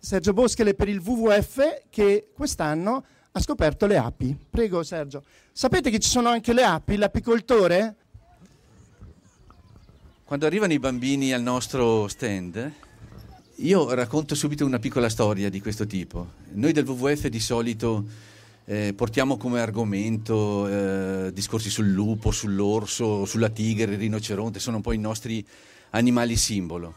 Sergio Boschele per il WWF che quest'anno ha scoperto le api. Prego Sergio. Sapete che ci sono anche le api, l'apicoltore? Quando arrivano i bambini al nostro stand, io racconto subito una piccola storia di questo tipo. Noi del WWF di solito eh, portiamo come argomento eh, discorsi sul lupo, sull'orso, sulla tigre, il rinoceronte, sono un po' i nostri animali simbolo.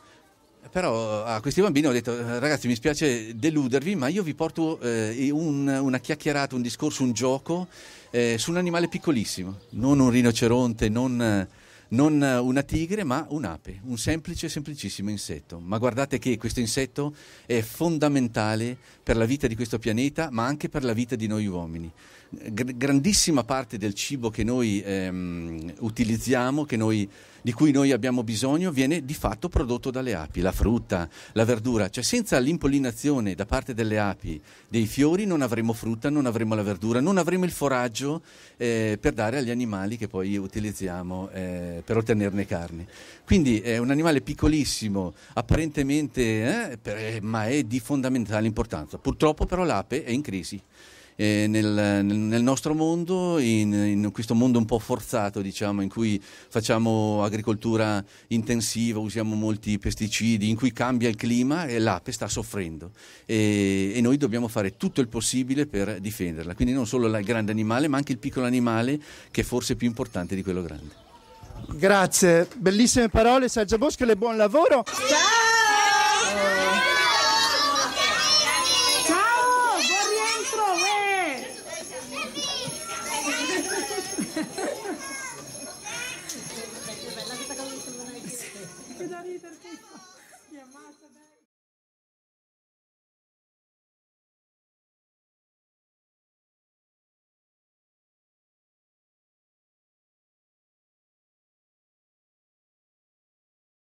Però a questi bambini ho detto, ragazzi mi spiace deludervi, ma io vi porto eh, un, una chiacchierata, un discorso, un gioco eh, su un animale piccolissimo, non un rinoceronte, non non eh, una tigre ma un'ape, un semplice, semplicissimo insetto. Ma guardate che questo insetto è fondamentale per la vita di questo pianeta, ma anche per la vita di noi uomini. Gr- grandissima parte del cibo che noi ehm, utilizziamo, che noi, di cui noi abbiamo bisogno, viene di fatto prodotto dalle api, la frutta, la verdura. Cioè senza l'impollinazione da parte delle api dei fiori non avremo frutta, non avremo la verdura, non avremo il foraggio eh, per dare agli animali che poi utilizziamo. Eh, per ottenerne carne. Quindi è un animale piccolissimo, apparentemente, eh, per, eh, ma è di fondamentale importanza. Purtroppo però l'ape è in crisi. Eh, nel, nel, nostro mondo, in, in, questo mondo un po' forzato, diciamo, in cui facciamo agricoltura intensiva, usiamo molti pesticidi, in cui cambia il clima e eh, l'ape sta soffrendo e, e noi dobbiamo fare tutto il possibile per difenderla. Quindi non solo il grande animale, ma anche il piccolo animale che è forse più importante di quello grande. Grazie, bellissime parole Sergio Bosco e buon lavoro. Ciao! Ciao, ridere, tipo, mi